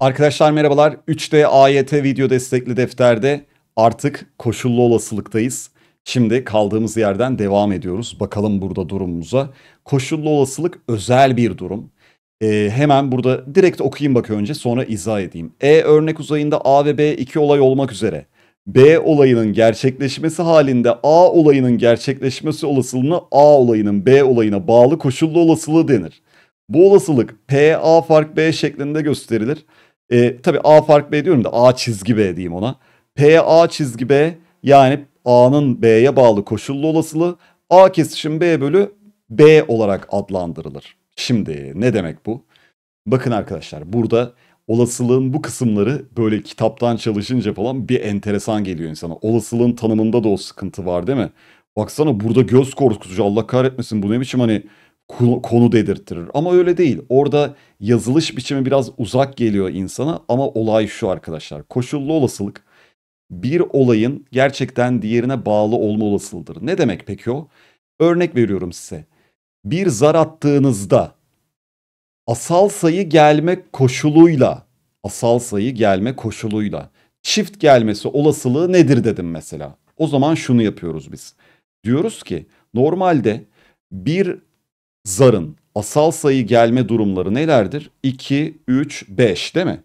Arkadaşlar merhabalar. 3D AYT video destekli defterde artık koşullu olasılıktayız. Şimdi kaldığımız yerden devam ediyoruz. Bakalım burada durumumuza. Koşullu olasılık özel bir durum. Ee, hemen burada direkt okuyayım bak önce sonra izah edeyim. E örnek uzayında A ve B iki olay olmak üzere. B olayının gerçekleşmesi halinde A olayının gerçekleşmesi olasılığına A olayının B olayına bağlı koşullu olasılığı denir. Bu olasılık PA fark B şeklinde gösterilir e, tabii A fark B diyorum da A çizgi B diyeyim ona. P A çizgi B yani A'nın B'ye bağlı koşullu olasılığı A kesişim B bölü B olarak adlandırılır. Şimdi ne demek bu? Bakın arkadaşlar burada olasılığın bu kısımları böyle kitaptan çalışınca falan bir enteresan geliyor insana. Olasılığın tanımında da o sıkıntı var değil mi? Baksana burada göz korkutucu Allah kahretmesin bu ne biçim hani konu dedirttirir. Ama öyle değil. Orada yazılış biçimi biraz uzak geliyor insana ama olay şu arkadaşlar. Koşullu olasılık bir olayın gerçekten diğerine bağlı olma olasılığıdır. Ne demek peki o? Örnek veriyorum size. Bir zar attığınızda asal sayı gelme koşuluyla asal sayı gelme koşuluyla çift gelmesi olasılığı nedir dedim mesela. O zaman şunu yapıyoruz biz. Diyoruz ki normalde bir zarın asal sayı gelme durumları nelerdir? 2, 3, 5 değil mi?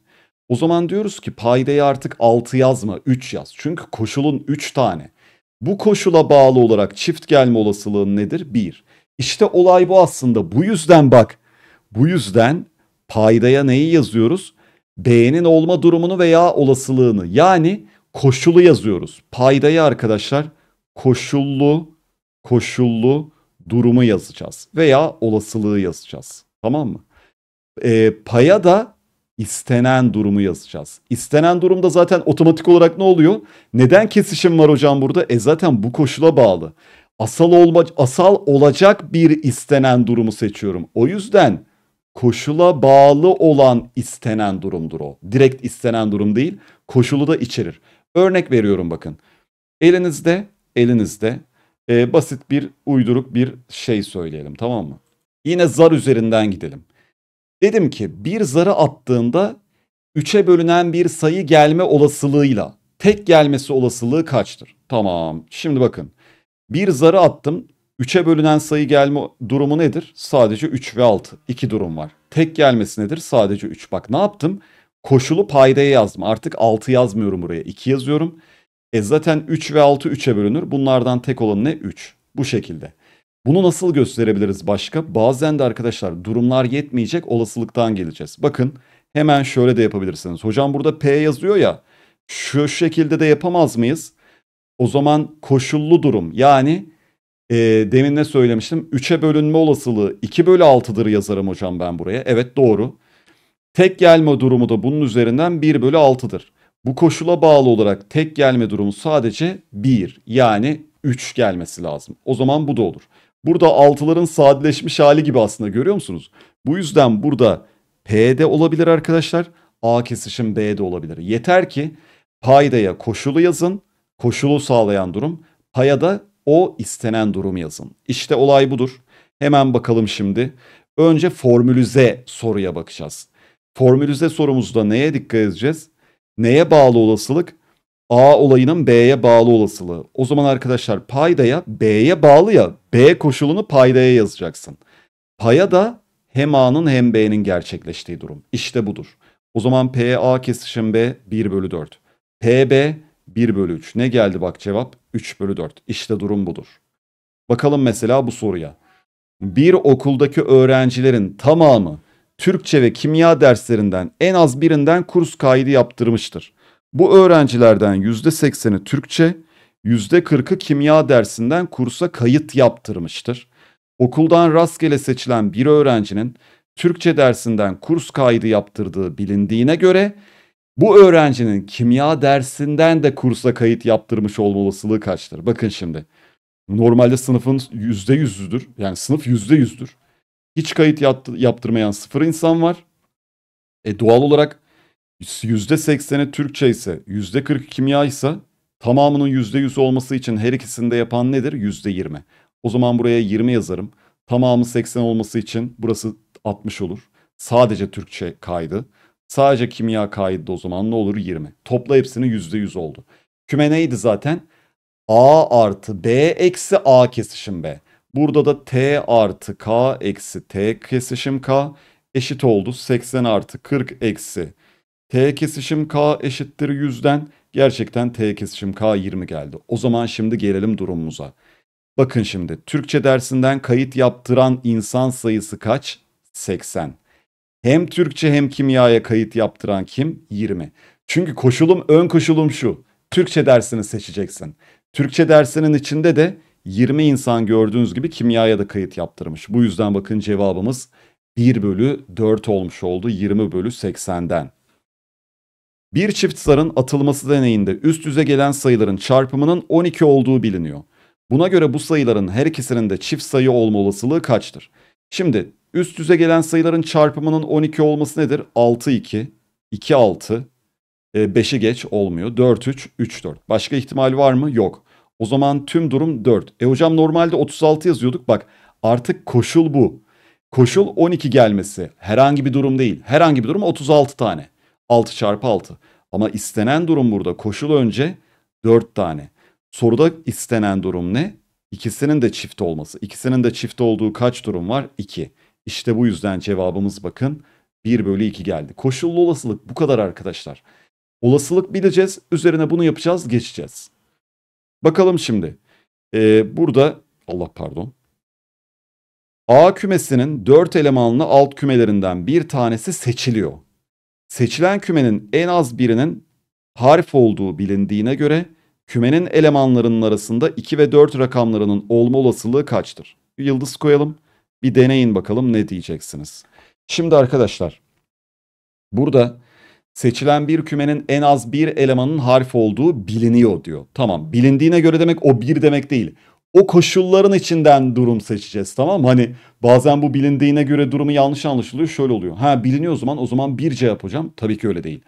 O zaman diyoruz ki paydayı artık 6 yazma 3 yaz. Çünkü koşulun 3 tane. Bu koşula bağlı olarak çift gelme olasılığın nedir? 1. İşte olay bu aslında. Bu yüzden bak. Bu yüzden paydaya neyi yazıyoruz? B'nin olma durumunu veya olasılığını yani koşulu yazıyoruz. Paydayı arkadaşlar koşullu koşullu durumu yazacağız veya olasılığı yazacağız. Tamam mı? E, paya da istenen durumu yazacağız. İstenen durumda zaten otomatik olarak ne oluyor? Neden kesişim var hocam burada? E zaten bu koşula bağlı. Asal olma asal olacak bir istenen durumu seçiyorum. O yüzden koşula bağlı olan istenen durumdur o. Direkt istenen durum değil, koşulu da içerir. Örnek veriyorum bakın. Elinizde elinizde e, basit bir uyduruk bir şey söyleyelim tamam mı? Yine zar üzerinden gidelim. Dedim ki bir zarı attığında 3'e bölünen bir sayı gelme olasılığıyla tek gelmesi olasılığı kaçtır? Tamam şimdi bakın bir zarı attım 3'e bölünen sayı gelme durumu nedir? Sadece 3 ve 6 iki durum var. Tek gelmesi nedir? Sadece 3 bak ne yaptım? Koşulu paydaya yazdım artık 6 yazmıyorum buraya 2 yazıyorum. E zaten 3 ve 6 3'e bölünür. Bunlardan tek olan ne? 3. Bu şekilde. Bunu nasıl gösterebiliriz başka? Bazen de arkadaşlar durumlar yetmeyecek olasılıktan geleceğiz. Bakın hemen şöyle de yapabilirsiniz. Hocam burada P yazıyor ya. Şu şekilde de yapamaz mıyız? O zaman koşullu durum yani e, demin ne söylemiştim? 3'e bölünme olasılığı 2 bölü 6'dır yazarım hocam ben buraya. Evet doğru. Tek gelme durumu da bunun üzerinden 1 bölü 6'dır. Bu koşula bağlı olarak tek gelme durumu sadece 1 yani 3 gelmesi lazım. O zaman bu da olur. Burada altıların sadeleşmiş hali gibi aslında görüyor musunuz? Bu yüzden burada P'de olabilir arkadaşlar. A kesişim B'de olabilir. Yeter ki paydaya koşulu yazın. Koşulu sağlayan durum. Paya da o istenen durum yazın. İşte olay budur. Hemen bakalım şimdi. Önce formülüze soruya bakacağız. Formülüze sorumuzda neye dikkat edeceğiz? Neye bağlı olasılık? A olayının B'ye bağlı olasılığı. O zaman arkadaşlar paydaya B'ye bağlı ya B koşulunu paydaya yazacaksın. Paya da hem A'nın hem B'nin gerçekleştiği durum. İşte budur. O zaman P A kesişim B 1 bölü 4. P B 1 bölü 3. Ne geldi bak cevap? 3 bölü 4. İşte durum budur. Bakalım mesela bu soruya. Bir okuldaki öğrencilerin tamamı Türkçe ve kimya derslerinden en az birinden kurs kaydı yaptırmıştır. Bu öğrencilerden %80'i Türkçe, %40'ı kimya dersinden kursa kayıt yaptırmıştır. Okuldan rastgele seçilen bir öğrencinin Türkçe dersinden kurs kaydı yaptırdığı bilindiğine göre bu öğrencinin kimya dersinden de kursa kayıt yaptırmış olma olasılığı kaçtır? Bakın şimdi. Normalde sınıfın %100'üdür. Yani sınıf %100'dür. Hiç kayıt yaptırmayan sıfır insan var. E doğal olarak %80'i Türkçe ise %40 kimya ise tamamının %100 olması için her ikisinde yapan nedir? %20. O zaman buraya 20 yazarım. Tamamı 80 olması için burası 60 olur. Sadece Türkçe kaydı. Sadece kimya kaydı o zaman ne olur? 20. Topla hepsini %100 oldu. Küme neydi zaten? A artı B eksi A kesişim B. Burada da t artı k eksi t kesişim k eşit oldu. 80 artı 40 eksi t kesişim k eşittir 100'den. Gerçekten t kesişim k 20 geldi. O zaman şimdi gelelim durumumuza. Bakın şimdi Türkçe dersinden kayıt yaptıran insan sayısı kaç? 80. Hem Türkçe hem kimyaya kayıt yaptıran kim? 20. Çünkü koşulum ön koşulum şu. Türkçe dersini seçeceksin. Türkçe dersinin içinde de 20 insan gördüğünüz gibi kimyaya da kayıt yaptırmış. Bu yüzden bakın cevabımız 1 bölü 4 olmuş oldu 20 bölü 80'den. Bir çift zarın atılması deneyinde üst yüze gelen sayıların çarpımının 12 olduğu biliniyor. Buna göre bu sayıların her ikisinin de çift sayı olma olasılığı kaçtır? Şimdi üst yüze gelen sayıların çarpımının 12 olması nedir? 6 2, 2 6, 5'i geç olmuyor. 4 3, 3 4. Başka ihtimal var mı? Yok. O zaman tüm durum 4. E hocam normalde 36 yazıyorduk. Bak artık koşul bu. Koşul 12 gelmesi. Herhangi bir durum değil. Herhangi bir durum 36 tane. 6 çarpı 6. Ama istenen durum burada. Koşul önce 4 tane. Soruda istenen durum ne? İkisinin de çift olması. İkisinin de çift olduğu kaç durum var? 2. İşte bu yüzden cevabımız bakın 1 bölü 2 geldi. Koşullu olasılık bu kadar arkadaşlar. Olasılık bileceğiz. Üzerine bunu yapacağız, geçeceğiz. Bakalım şimdi. Ee, burada Allah pardon. A kümesinin 4 elemanlı alt kümelerinden bir tanesi seçiliyor. Seçilen kümenin en az birinin harf olduğu bilindiğine göre kümenin elemanlarının arasında 2 ve 4 rakamlarının olma olasılığı kaçtır? Bir yıldız koyalım. Bir deneyin bakalım ne diyeceksiniz. Şimdi arkadaşlar burada seçilen bir kümenin en az bir elemanın harf olduğu biliniyor diyor. Tamam bilindiğine göre demek o bir demek değil. O koşulların içinden durum seçeceğiz tamam Hani bazen bu bilindiğine göre durumu yanlış anlaşılıyor şöyle oluyor. Ha biliniyor o zaman o zaman bir cevap hocam tabii ki öyle değil.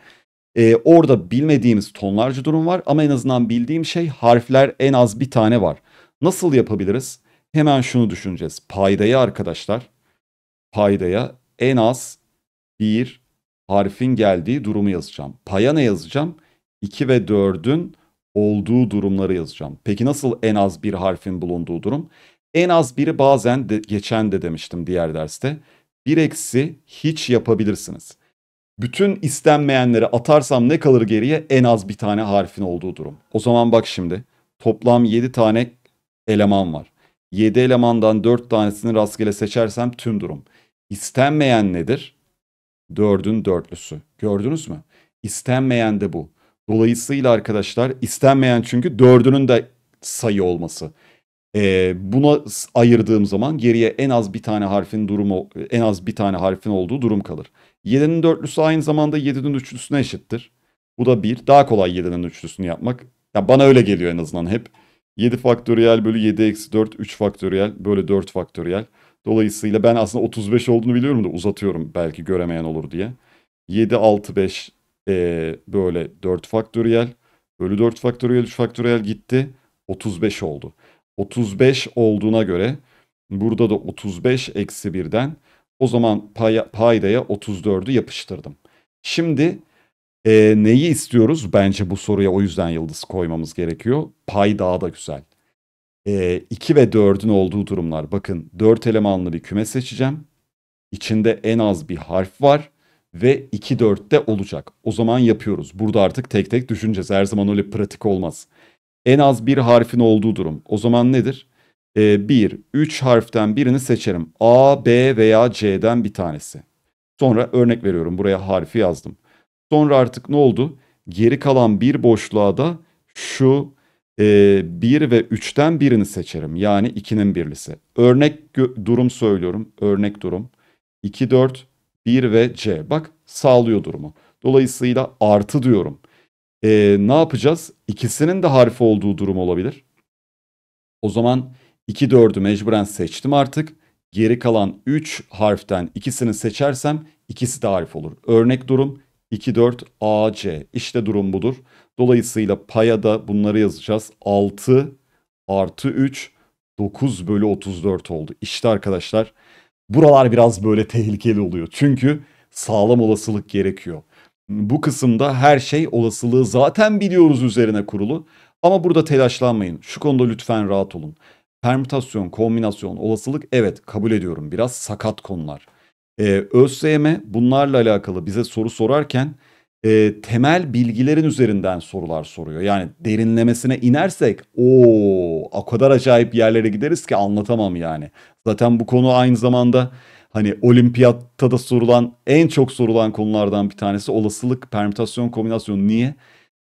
Ee, orada bilmediğimiz tonlarca durum var ama en azından bildiğim şey harfler en az bir tane var. Nasıl yapabiliriz? Hemen şunu düşüneceğiz. Paydaya arkadaşlar paydaya en az bir harfin geldiği durumu yazacağım. Paya ne yazacağım? 2 ve 4'ün olduğu durumları yazacağım. Peki nasıl en az bir harfin bulunduğu durum? En az biri bazen de, geçen de demiştim diğer derste. Bir eksi hiç yapabilirsiniz. Bütün istenmeyenleri atarsam ne kalır geriye? En az bir tane harfin olduğu durum. O zaman bak şimdi toplam 7 tane eleman var. 7 elemandan 4 tanesini rastgele seçersem tüm durum. İstenmeyen nedir? Dördün dörtlüsü. Gördünüz mü? İstenmeyen de bu. Dolayısıyla arkadaşlar istenmeyen çünkü dördünün de sayı olması. Ee, buna ayırdığım zaman geriye en az bir tane harfin durumu, en az bir tane harfin olduğu durum kalır. 7'nin dörtlüsü aynı zamanda 7'nin üçlüsüne eşittir. Bu da bir. Daha kolay 7'nin üçlüsünü yapmak. Ya bana öyle geliyor en azından hep. 7 faktöriyel bölü 7 eksi 4, 3 faktöriyel bölü 4 faktöriyel. Dolayısıyla ben aslında 35 olduğunu biliyorum da uzatıyorum belki göremeyen olur diye. 7, 6, 5 e, böyle 4 faktöriyel bölü 4 faktöriyel 3 faktöriyel gitti. 35 oldu. 35 olduğuna göre burada da 35 eksi 1'den o zaman pay, paydaya 34'ü yapıştırdım. Şimdi e, neyi istiyoruz? Bence bu soruya o yüzden yıldız koymamız gerekiyor. Pay daha da güzel e, ee, 2 ve 4'ün olduğu durumlar. Bakın 4 elemanlı bir küme seçeceğim. İçinde en az bir harf var ve 2 4'te olacak. O zaman yapıyoruz. Burada artık tek tek düşüneceğiz. Her zaman öyle pratik olmaz. En az bir harfin olduğu durum. O zaman nedir? E, 1, 3 harften birini seçerim. A, B veya C'den bir tanesi. Sonra örnek veriyorum buraya harfi yazdım. Sonra artık ne oldu? Geri kalan bir boşluğa da şu e, ve 3'ten birini seçerim. Yani 2'nin birlisi. Örnek durum söylüyorum. Örnek durum. 2, 4, 1 ve C. Bak sağlıyor durumu. Dolayısıyla artı diyorum. E, ne yapacağız? İkisinin de harfi olduğu durum olabilir. O zaman 2, 4'ü mecburen seçtim artık. Geri kalan 3 harften ikisini seçersem ikisi de harf olur. Örnek durum 2, 4, A, C. İşte durum budur. Dolayısıyla paya da bunları yazacağız. 6 artı 3 9 bölü 34 oldu. İşte arkadaşlar buralar biraz böyle tehlikeli oluyor. Çünkü sağlam olasılık gerekiyor. Bu kısımda her şey olasılığı zaten biliyoruz üzerine kurulu. Ama burada telaşlanmayın. Şu konuda lütfen rahat olun. Permütasyon, kombinasyon, olasılık evet kabul ediyorum. Biraz sakat konular. Ee, ÖSYM bunlarla alakalı bize soru sorarken e, temel bilgilerin üzerinden sorular soruyor. Yani derinlemesine inersek o o kadar acayip yerlere gideriz ki anlatamam yani. Zaten bu konu aynı zamanda hani olimpiyatta da sorulan en çok sorulan konulardan bir tanesi olasılık, permütasyon, kombinasyon. Niye?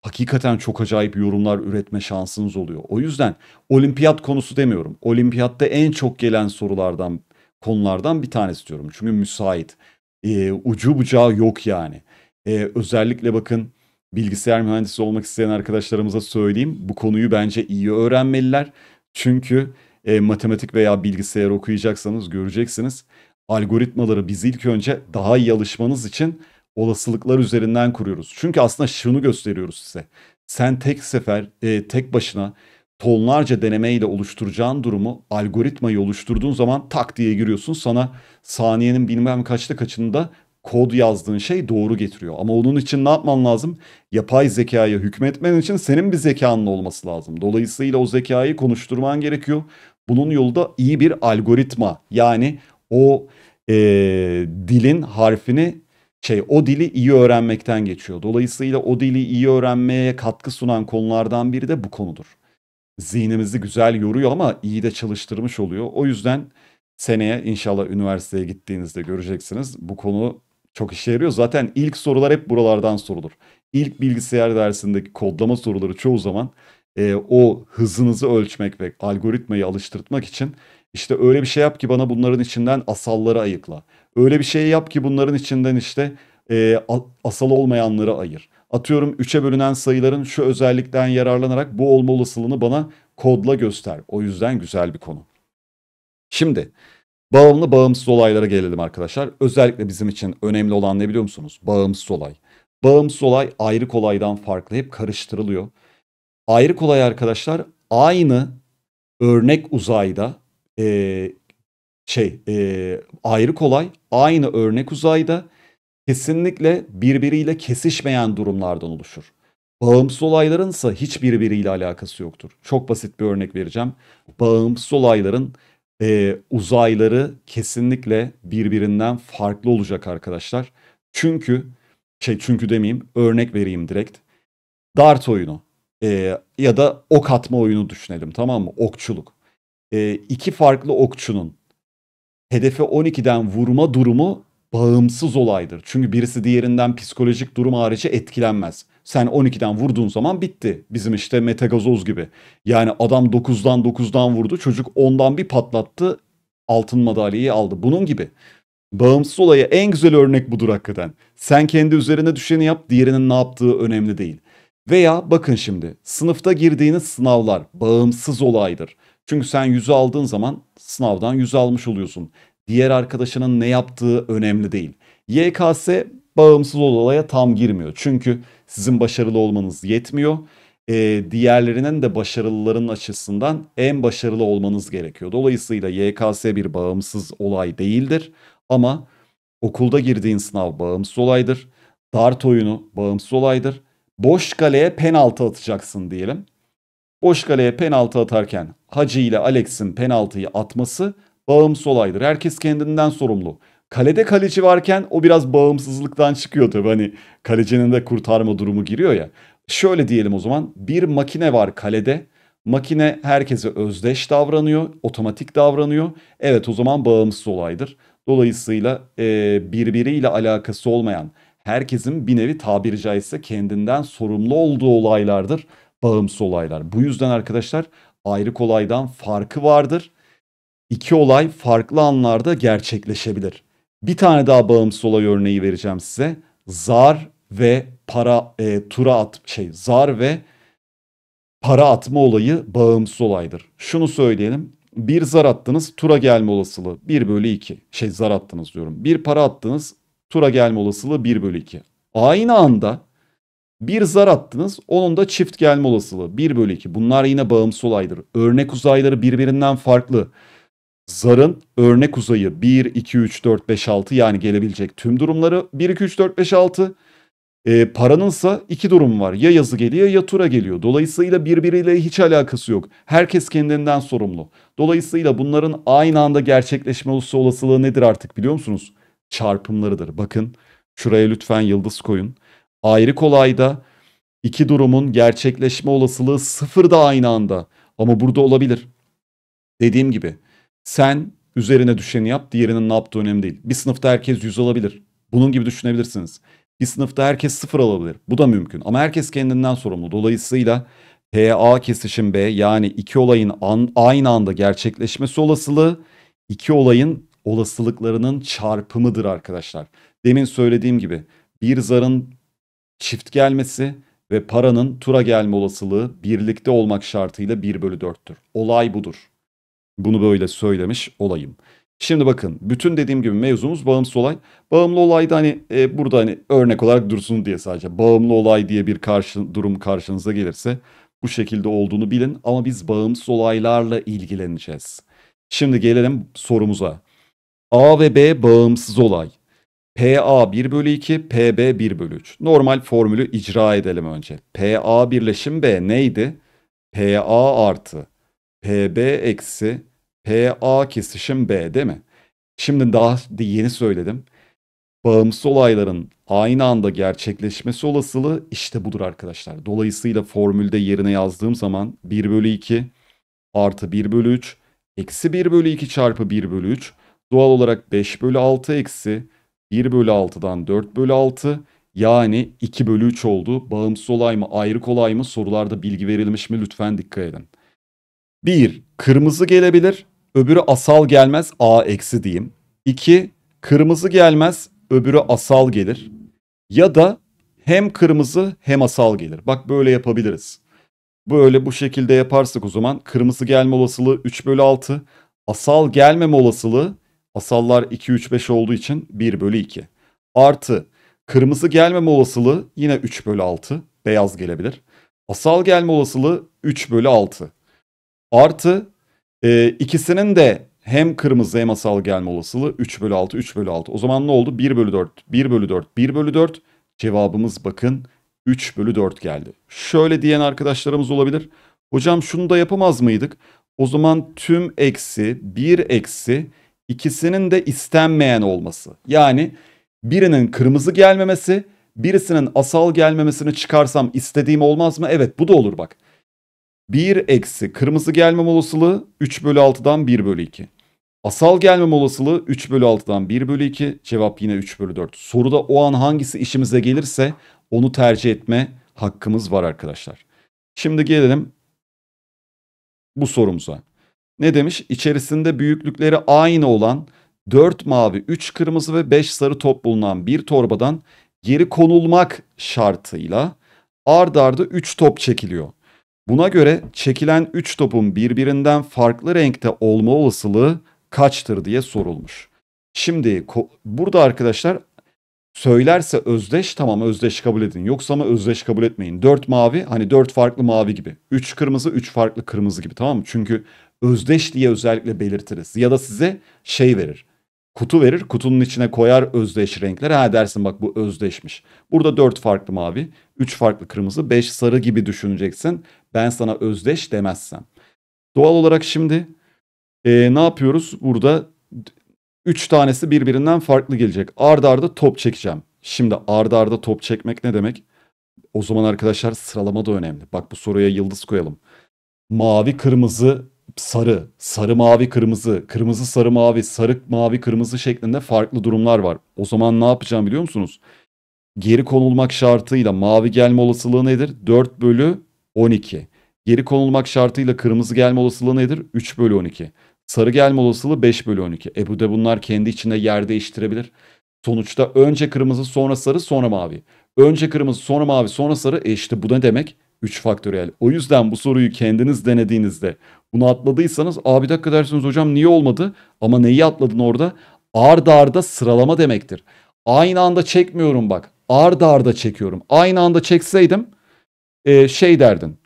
Hakikaten çok acayip yorumlar üretme şansınız oluyor. O yüzden olimpiyat konusu demiyorum. Olimpiyatta en çok gelen sorulardan konulardan bir tanesi diyorum. Çünkü müsait. E, ucu bucağı yok yani. Ee, özellikle bakın bilgisayar mühendisi olmak isteyen arkadaşlarımıza söyleyeyim. Bu konuyu bence iyi öğrenmeliler. Çünkü e, matematik veya bilgisayar okuyacaksanız göreceksiniz. Algoritmaları biz ilk önce daha iyi alışmanız için olasılıklar üzerinden kuruyoruz. Çünkü aslında şunu gösteriyoruz size. Sen tek sefer, e, tek başına tonlarca denemeyle oluşturacağın durumu algoritmayı oluşturduğun zaman tak diye giriyorsun. Sana saniyenin bilmem kaçta kaçında kod yazdığın şey doğru getiriyor. Ama onun için ne yapman lazım? Yapay zekaya hükmetmen için senin bir zekanın olması lazım. Dolayısıyla o zekayı konuşturman gerekiyor. Bunun yolu da iyi bir algoritma. Yani o e, dilin harfini şey o dili iyi öğrenmekten geçiyor. Dolayısıyla o dili iyi öğrenmeye katkı sunan konulardan biri de bu konudur. Zihnimizi güzel yoruyor ama iyi de çalıştırmış oluyor. O yüzden seneye inşallah üniversiteye gittiğinizde göreceksiniz. Bu konu çok işe yarıyor. Zaten ilk sorular hep buralardan sorulur. İlk bilgisayar dersindeki kodlama soruları çoğu zaman e, o hızınızı ölçmek ve algoritmayı alıştırtmak için işte öyle bir şey yap ki bana bunların içinden asalları ayıkla. Öyle bir şey yap ki bunların içinden işte e, asal olmayanları ayır. Atıyorum 3'e bölünen sayıların şu özellikten yararlanarak bu olma olasılığını bana kodla göster. O yüzden güzel bir konu. Şimdi Bağımlı bağımsız olaylara gelelim arkadaşlar. Özellikle bizim için önemli olan ne biliyor musunuz? Bağımsız olay. Bağımsız olay ayrı kolaydan farklı hep karıştırılıyor. Ayrı kolay arkadaşlar aynı örnek uzayda e, şey e, ayrı kolay aynı örnek uzayda kesinlikle birbiriyle kesişmeyen durumlardan oluşur. Bağımsız olayların ise hiç birbiriyle alakası yoktur. Çok basit bir örnek vereceğim. Bağımsız olayların e, uzayları kesinlikle birbirinden farklı olacak arkadaşlar. Çünkü şey çünkü demeyeyim örnek vereyim direkt. Dart oyunu e, ya da ok atma oyunu düşünelim tamam mı? Okçuluk. E, iki farklı okçunun hedefe 12'den vurma durumu bağımsız olaydır. Çünkü birisi diğerinden psikolojik durum harici etkilenmez. Sen 12'den vurduğun zaman bitti. Bizim işte metagazoz gibi. Yani adam 9'dan 9'dan vurdu. Çocuk 10'dan bir patlattı. Altın madalyeyi aldı. Bunun gibi. Bağımsız olaya en güzel örnek budur hakikaten. Sen kendi üzerine düşeni yap, diğerinin ne yaptığı önemli değil. Veya bakın şimdi sınıfta girdiğiniz sınavlar bağımsız olaydır. Çünkü sen yüzü aldığın zaman sınavdan yüz almış oluyorsun. Diğer arkadaşının ne yaptığı önemli değil. YKS bağımsız olaya tam girmiyor. Çünkü sizin başarılı olmanız yetmiyor. E, diğerlerinin de başarılıların açısından en başarılı olmanız gerekiyor. Dolayısıyla YKS bir bağımsız olay değildir ama okulda girdiğin sınav bağımsız olaydır. Dart oyunu bağımsız olaydır. Boş kaleye penaltı atacaksın diyelim. Boş kaleye penaltı atarken Hacı ile Alex'in penaltıyı atması bağımsız olaydır. Herkes kendinden sorumlu. Kalede kaleci varken o biraz bağımsızlıktan çıkıyor tabii. Hani kalecinin de kurtarma durumu giriyor ya. Şöyle diyelim o zaman. Bir makine var kalede. Makine herkese özdeş davranıyor, otomatik davranıyor. Evet o zaman bağımsız olaydır. Dolayısıyla e, birbiriyle alakası olmayan, herkesin bir nevi tabiri caizse kendinden sorumlu olduğu olaylardır bağımsız olaylar. Bu yüzden arkadaşlar ayrı olaydan farkı vardır. İki olay farklı anlarda gerçekleşebilir. Bir tane daha bağımsız olay örneği vereceğim size. Zar ve para e, tura at şey zar ve para atma olayı bağımsız olaydır. Şunu söyleyelim. Bir zar attınız tura gelme olasılığı 1 bölü 2. Şey zar attınız diyorum. Bir para attınız tura gelme olasılığı 1 bölü 2. Aynı anda bir zar attınız onun da çift gelme olasılığı 1 bölü 2. Bunlar yine bağımsız olaydır. Örnek uzayları birbirinden farklı. Zar'ın örnek uzayı 1, 2, 3, 4, 5, 6 yani gelebilecek tüm durumları 1, 2, 3, 4, 5, 6. E, ise iki durum var. Ya yazı geliyor ya tura geliyor. Dolayısıyla birbiriyle hiç alakası yok. Herkes kendinden sorumlu. Dolayısıyla bunların aynı anda gerçekleşmesi olasılığı nedir artık biliyor musunuz? Çarpımlarıdır. Bakın şuraya lütfen yıldız koyun. Ayrı kolayda iki durumun gerçekleşme olasılığı sıfır da aynı anda. Ama burada olabilir. Dediğim gibi sen üzerine düşeni yap, diğerinin ne yaptığı önemli değil. Bir sınıfta herkes 100 alabilir. Bunun gibi düşünebilirsiniz. Bir sınıfta herkes 0 alabilir. Bu da mümkün. Ama herkes kendinden sorumlu. Dolayısıyla TA kesişim B yani iki olayın an, aynı anda gerçekleşmesi olasılığı iki olayın olasılıklarının çarpımıdır arkadaşlar. Demin söylediğim gibi bir zarın çift gelmesi ve paranın tura gelme olasılığı birlikte olmak şartıyla 1 bölü 4'tür. Olay budur. Bunu böyle söylemiş olayım. Şimdi bakın bütün dediğim gibi mevzumuz bağımsız olay. Bağımlı olay da hani e, burada hani örnek olarak dursun diye sadece bağımlı olay diye bir karşı, durum karşınıza gelirse bu şekilde olduğunu bilin ama biz bağımsız olaylarla ilgileneceğiz. Şimdi gelelim sorumuza. A ve B bağımsız olay. PA 1 bölü 2, PB 1 bölü 3. Normal formülü icra edelim önce. PA birleşim B neydi? PA artı PB eksi PA kesişim B değil mi? Şimdi daha yeni söyledim. Bağımsız olayların aynı anda gerçekleşmesi olasılığı işte budur arkadaşlar. Dolayısıyla formülde yerine yazdığım zaman 1 bölü 2 artı 1 bölü 3 eksi 1 bölü 2 çarpı 1 bölü 3 doğal olarak 5 bölü 6 eksi 1 bölü 6'dan 4 bölü 6 yani 2 bölü 3 oldu. Bağımsız olay mı ayrı olay mı sorularda bilgi verilmiş mi lütfen dikkat edin. 1. Kırmızı gelebilir. Öbürü asal gelmez. A eksi diyeyim. 2. Kırmızı gelmez. Öbürü asal gelir. Ya da hem kırmızı hem asal gelir. Bak böyle yapabiliriz. Böyle bu şekilde yaparsak o zaman kırmızı gelme olasılığı 3 bölü 6. Asal gelmeme olasılığı asallar 2, 3, 5 olduğu için 1 bölü 2. Artı kırmızı gelmeme olasılığı yine 3 bölü 6. Beyaz gelebilir. Asal gelme olasılığı 3 bölü 6. Artı e, ikisinin de hem kırmızı hem asal gelme olasılığı 3 bölü 6, 3 bölü 6. O zaman ne oldu? 1 bölü 4, 1 bölü 4, 1 bölü 4. Cevabımız bakın 3 bölü 4 geldi. Şöyle diyen arkadaşlarımız olabilir. Hocam şunu da yapamaz mıydık? O zaman tüm eksi 1 eksi ikisinin de istenmeyen olması. Yani birinin kırmızı gelmemesi birisinin asal gelmemesini çıkarsam istediğim olmaz mı? Evet bu da olur bak. 1 eksi kırmızı gelmem olasılığı 3 bölü 6'dan 1 bölü 2. Asal gelmem olasılığı 3 bölü 6'dan 1 bölü 2. Cevap yine 3 bölü 4. Soruda o an hangisi işimize gelirse onu tercih etme hakkımız var arkadaşlar. Şimdi gelelim bu sorumuza. Ne demiş? İçerisinde büyüklükleri aynı olan 4 mavi, 3 kırmızı ve 5 sarı top bulunan bir torbadan geri konulmak şartıyla ard arda 3 top çekiliyor. Buna göre çekilen 3 topun birbirinden farklı renkte olma olasılığı kaçtır diye sorulmuş. Şimdi burada arkadaşlar söylerse özdeş tamam özdeş kabul edin. Yoksa ama özdeş kabul etmeyin. 4 mavi hani 4 farklı mavi gibi. 3 kırmızı 3 farklı kırmızı gibi tamam mı? Çünkü özdeş diye özellikle belirtiriz. Ya da size şey verir. Kutu verir kutunun içine koyar özdeş renkler. Ha dersin bak bu özdeşmiş. Burada 4 farklı mavi, 3 farklı kırmızı, 5 sarı gibi düşüneceksin ben sana özdeş demezsem. Doğal olarak şimdi e, ne yapıyoruz? Burada 3 tanesi birbirinden farklı gelecek. Arda arda top çekeceğim. Şimdi arda arda top çekmek ne demek? O zaman arkadaşlar sıralama da önemli. Bak bu soruya yıldız koyalım. Mavi, kırmızı, sarı, sarı, mavi, kırmızı, kırmızı, sarı, mavi, sarı, mavi, kırmızı şeklinde farklı durumlar var. O zaman ne yapacağım biliyor musunuz? Geri konulmak şartıyla mavi gelme olasılığı nedir? 4 bölü 12. Geri konulmak şartıyla kırmızı gelme olasılığı nedir? 3 bölü 12. Sarı gelme olasılığı 5 bölü 12. E bu da bunlar kendi içinde yer değiştirebilir. Sonuçta önce kırmızı sonra sarı sonra mavi. Önce kırmızı sonra mavi sonra sarı e işte bu ne demek? 3 faktöriyel. O yüzden bu soruyu kendiniz denediğinizde bunu atladıysanız abi dakika dersiniz hocam niye olmadı? Ama neyi atladın orada? Arda arda sıralama demektir. Aynı anda çekmiyorum bak. Arda arda çekiyorum. Aynı anda çekseydim e, şey derdin.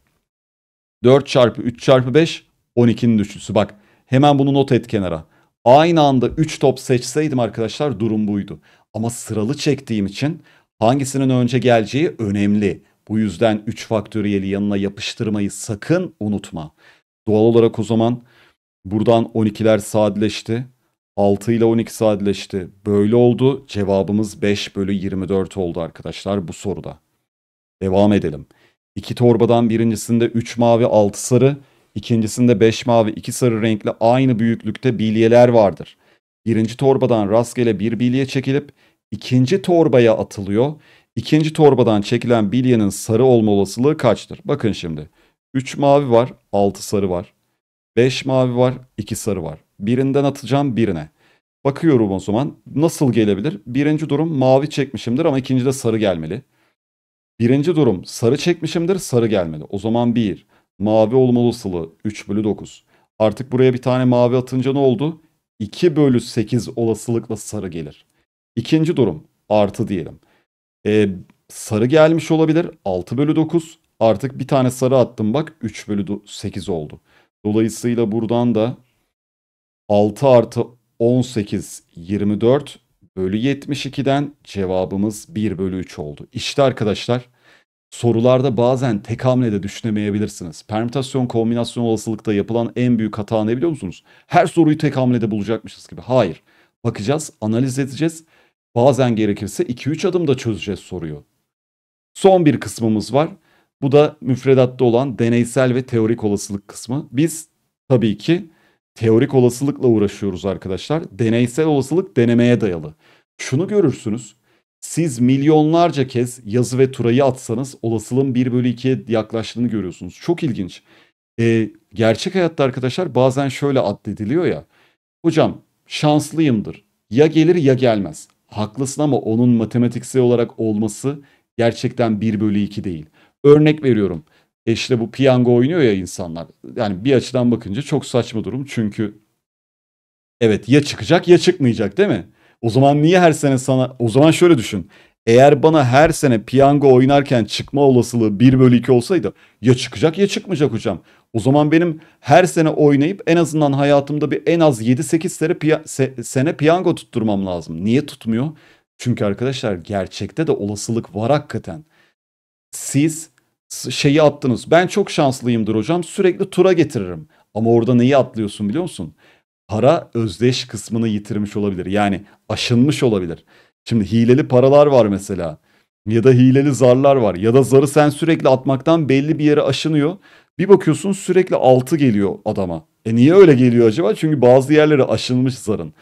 4 çarpı 3 çarpı 5 12'nin üçlüsü. Bak hemen bunu not et kenara. Aynı anda 3 top seçseydim arkadaşlar durum buydu. Ama sıralı çektiğim için hangisinin önce geleceği önemli. Bu yüzden 3 faktöriyeli yanına yapıştırmayı sakın unutma. Doğal olarak o zaman buradan 12'ler sadeleşti. 6 ile 12 sadeleşti. Böyle oldu. Cevabımız 5 bölü 24 oldu arkadaşlar bu soruda. Devam edelim. İki torbadan birincisinde 3 mavi 6 sarı, ikincisinde 5 mavi 2 sarı renkli aynı büyüklükte bilyeler vardır. Birinci torbadan rastgele bir bilye çekilip ikinci torbaya atılıyor. İkinci torbadan çekilen bilyenin sarı olma olasılığı kaçtır? Bakın şimdi. 3 mavi var, 6 sarı var. 5 mavi var, 2 sarı var. Birinden atacağım birine. Bakıyorum o zaman nasıl gelebilir? Birinci durum mavi çekmişimdir ama ikinci de sarı gelmeli. Birinci durum sarı çekmişimdir sarı gelmedi. O zaman 1. Mavi olma olasılığı 3 bölü 9. Artık buraya bir tane mavi atınca ne oldu? 2 bölü 8 olasılıkla sarı gelir. İkinci durum artı diyelim. Ee, sarı gelmiş olabilir 6 bölü 9. Artık bir tane sarı attım bak 3 bölü 8 oldu. Dolayısıyla buradan da 6 artı 18 24 bölü 72'den cevabımız 1 bölü 3 oldu. İşte arkadaşlar sorularda bazen tek hamlede düşünemeyebilirsiniz. Permütasyon kombinasyon olasılıkta yapılan en büyük hata ne biliyor musunuz? Her soruyu tek hamlede bulacakmışız gibi. Hayır. Bakacağız, analiz edeceğiz. Bazen gerekirse 2-3 adımda çözeceğiz soruyu. Son bir kısmımız var. Bu da müfredatta olan deneysel ve teorik olasılık kısmı. Biz tabii ki teorik olasılıkla uğraşıyoruz arkadaşlar. Deneysel olasılık denemeye dayalı. Şunu görürsünüz. Siz milyonlarca kez yazı ve turayı atsanız olasılığın 1 bölü 2'ye yaklaştığını görüyorsunuz. Çok ilginç. Ee, gerçek hayatta arkadaşlar bazen şöyle addediliyor ya. Hocam şanslıyımdır. Ya gelir ya gelmez. Haklısın ama onun matematiksel olarak olması gerçekten 1 bölü 2 değil. Örnek veriyorum. E işte bu piyango oynuyor ya insanlar. Yani bir açıdan bakınca çok saçma durum. Çünkü evet ya çıkacak ya çıkmayacak değil mi? O zaman niye her sene sana o zaman şöyle düşün. Eğer bana her sene piyango oynarken çıkma olasılığı 1 bölü 2 olsaydı ya çıkacak ya çıkmayacak hocam. O zaman benim her sene oynayıp en azından hayatımda bir en az 7-8 sene, piya se sene piyango tutturmam lazım. Niye tutmuyor? Çünkü arkadaşlar gerçekte de olasılık var hakikaten. Siz şeyi attınız. Ben çok şanslıyımdır hocam sürekli tura getiririm. Ama orada neyi atlıyorsun biliyor musun? Para özdeş kısmını yitirmiş olabilir. Yani aşınmış olabilir. Şimdi hileli paralar var mesela. Ya da hileli zarlar var. Ya da zarı sen sürekli atmaktan belli bir yere aşınıyor. Bir bakıyorsun sürekli altı geliyor adama. E niye öyle geliyor acaba? Çünkü bazı yerleri aşınmış zarın.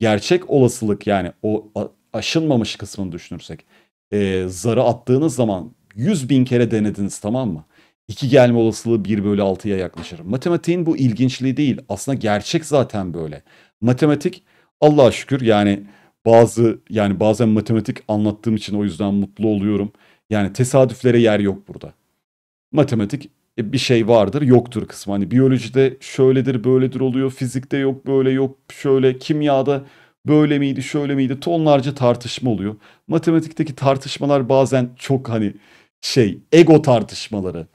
Gerçek olasılık yani o aşınmamış kısmını düşünürsek. E, zarı attığınız zaman 100 bin kere denediniz tamam mı? 2 gelme olasılığı 1 bölü 6'ya yaklaşır. Matematiğin bu ilginçliği değil. Aslında gerçek zaten böyle. Matematik Allah'a şükür yani bazı yani bazen matematik anlattığım için o yüzden mutlu oluyorum. Yani tesadüflere yer yok burada. Matematik e, bir şey vardır yoktur kısmı. Hani biyolojide şöyledir böyledir oluyor. Fizikte yok böyle yok şöyle. Kimyada böyle miydi şöyle miydi tonlarca tartışma oluyor. Matematikteki tartışmalar bazen çok hani şey ego tartışmaları.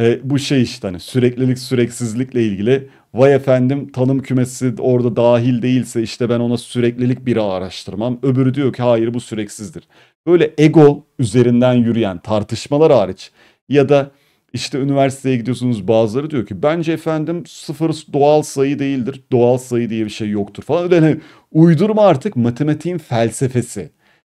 E, bu şey işte hani süreklilik süreksizlikle ilgili vay efendim tanım kümesi orada dahil değilse işte ben ona süreklilik biri araştırmam. Öbürü diyor ki hayır bu süreksizdir. Böyle ego üzerinden yürüyen tartışmalar hariç ya da işte üniversiteye gidiyorsunuz bazıları diyor ki bence efendim sıfır doğal sayı değildir. Doğal sayı diye bir şey yoktur falan. Yani uydurma artık matematiğin felsefesi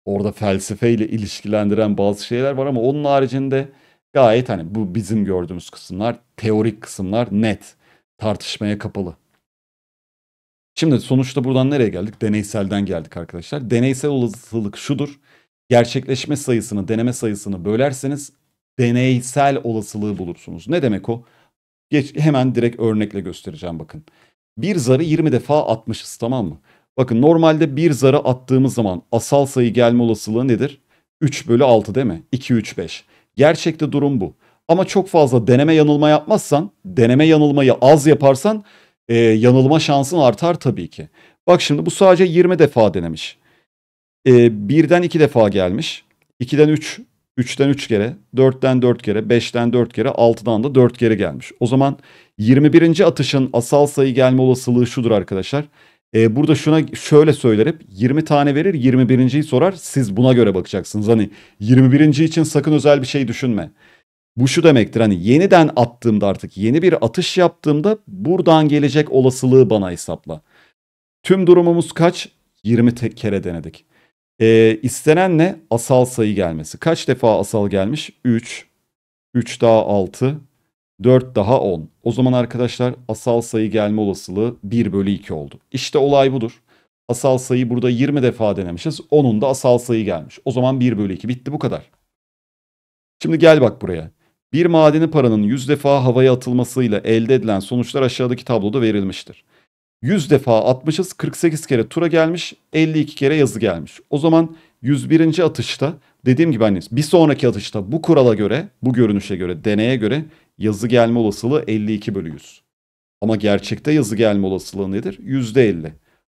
orada felsefeyle ilişkilendiren bazı şeyler var ama onun haricinde gayet hani bu bizim gördüğümüz kısımlar, teorik kısımlar net, tartışmaya kapalı. Şimdi sonuçta buradan nereye geldik? Deneyselden geldik arkadaşlar. Deneysel olasılık şudur. Gerçekleşme sayısını, deneme sayısını bölerseniz deneysel olasılığı bulursunuz. Ne demek o? Geç, hemen direkt örnekle göstereceğim bakın. Bir zarı 20 defa atmışız tamam mı? Bakın normalde bir zarı attığımız zaman asal sayı gelme olasılığı nedir? 3 bölü 6 değil mi? 2, 3, 5. Gerçekte durum bu. Ama çok fazla deneme yanılma yapmazsan, deneme yanılmayı az yaparsan e, yanılma şansın artar tabii ki. Bak şimdi bu sadece 20 defa denemiş. E, birden 2 defa gelmiş. 2'den 3, 3'ten 3 kere, 4'ten 4 kere, 5'ten 4 kere, 6'dan da 4 kere gelmiş. O zaman 21. atışın asal sayı gelme olasılığı şudur arkadaşlar. E, burada şuna şöyle söyler 20 tane verir 21.yi sorar siz buna göre bakacaksınız. Hani 21. için sakın özel bir şey düşünme. Bu şu demektir hani yeniden attığımda artık yeni bir atış yaptığımda buradan gelecek olasılığı bana hesapla. Tüm durumumuz kaç? 20 kere denedik. E, istenen ne? Asal sayı gelmesi. Kaç defa asal gelmiş? 3, 3 daha 6, 4 daha 10. O zaman arkadaşlar asal sayı gelme olasılığı 1 bölü 2 oldu. İşte olay budur. Asal sayı burada 20 defa denemişiz. Onun da asal sayı gelmiş. O zaman 1 bölü 2 bitti bu kadar. Şimdi gel bak buraya. Bir madeni paranın 100 defa havaya atılmasıyla elde edilen sonuçlar aşağıdaki tabloda verilmiştir. 100 defa atmışız 48 kere tura gelmiş 52 kere yazı gelmiş. O zaman 101. atışta dediğim gibi hani bir sonraki atışta bu kurala göre bu görünüşe göre deneye göre yazı gelme olasılığı 52 bölü 100. Ama gerçekte yazı gelme olasılığı nedir? %50.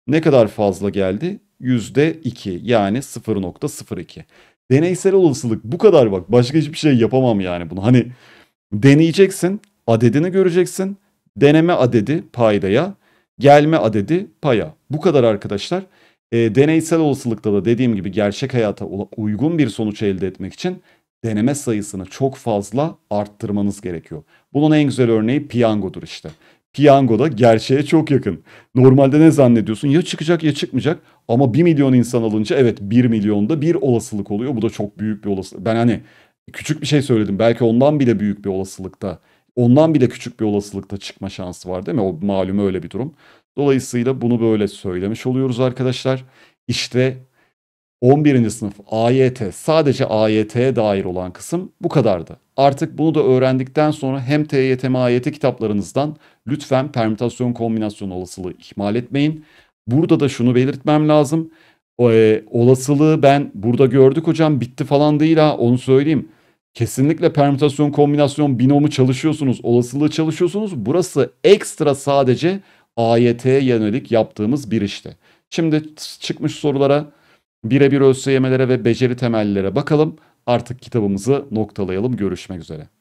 Ne kadar fazla geldi? %2 yani 0.02. Deneysel olasılık bu kadar bak. Başka hiçbir şey yapamam yani bunu. Hani deneyeceksin, adedini göreceksin. Deneme adedi paydaya, gelme adedi paya. Bu kadar arkadaşlar. E, deneysel olasılıkta da dediğim gibi gerçek hayata uygun bir sonuç elde etmek için deneme sayısını çok fazla arttırmanız gerekiyor. Bunun en güzel örneği piyangodur işte. Piyango da gerçeğe çok yakın. Normalde ne zannediyorsun? Ya çıkacak ya çıkmayacak. Ama 1 milyon insan alınca evet 1 milyonda bir olasılık oluyor. Bu da çok büyük bir olasılık. Ben hani küçük bir şey söyledim. Belki ondan bile büyük bir olasılıkta, ondan bile küçük bir olasılıkta çıkma şansı var değil mi? O malum öyle bir durum. Dolayısıyla bunu böyle söylemiş oluyoruz arkadaşlar. İşte 11. sınıf AYT sadece AYT'ye dair olan kısım bu kadardı. Artık bunu da öğrendikten sonra hem TYT hem AYT kitaplarınızdan lütfen permütasyon kombinasyon olasılığı ihmal etmeyin. Burada da şunu belirtmem lazım. O, e, olasılığı ben burada gördük hocam bitti falan değil ha onu söyleyeyim. Kesinlikle permütasyon kombinasyon binomu çalışıyorsunuz olasılığı çalışıyorsunuz. Burası ekstra sadece AYT'ye yönelik yaptığımız bir işte. Şimdi çıkmış sorulara birebir yemelere ve beceri temellilere bakalım. Artık kitabımızı noktalayalım. Görüşmek üzere.